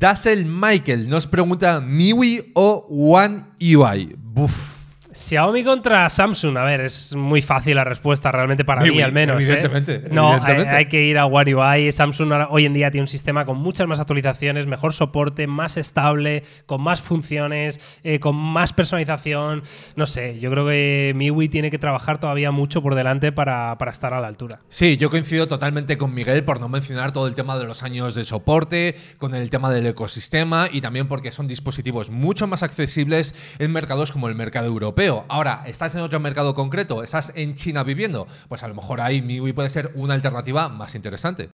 Dazzle Michael nos pregunta Miwi o One UI. Buf. Xiaomi contra Samsung, a ver, es muy fácil la respuesta realmente para mí al menos. ¿eh? Evidentemente. No, Hay, que ir a One UI. Samsung hoy en día tiene un sistema con muchas más actualizaciones, mejor soporte, más estable, con más funciones, eh, con más personalización. No sé, yo creo que MIUI tiene que trabajar todavía mucho por delante para estar a la altura. Sí, yo coincido totalmente con Miguel por no mencionar todo el tema de los años de soporte, con el tema del ecosistema y también porque son dispositivos mucho más accesibles en mercados como el mercado europeo ahora estás en otro mercado concreto, estás en China viviendo, pues a lo mejor ahí MIUI puede ser una alternativa más interesante.